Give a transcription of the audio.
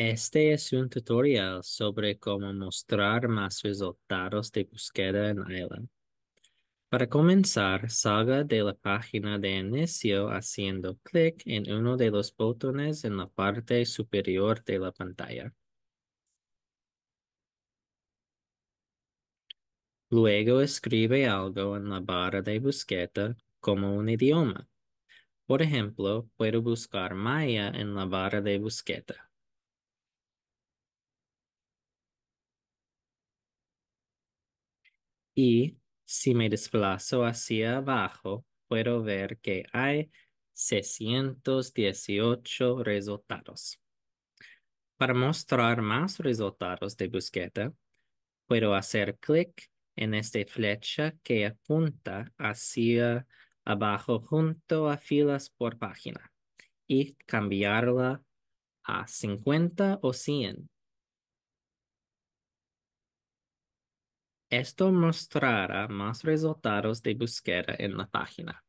Este es un tutorial sobre cómo mostrar más resultados de búsqueda en Island. Para comenzar, salga de la página de inicio haciendo clic en uno de los botones en la parte superior de la pantalla. Luego escribe algo en la barra de búsqueda como un idioma. Por ejemplo, puedo buscar maya en la barra de búsqueda. Y si me desplazo hacia abajo, puedo ver que hay 618 resultados. Para mostrar más resultados de búsqueda, puedo hacer clic en esta flecha que apunta hacia abajo junto a filas por página y cambiarla a 50 o 100 Esto mostrará más resultados de búsqueda en la página.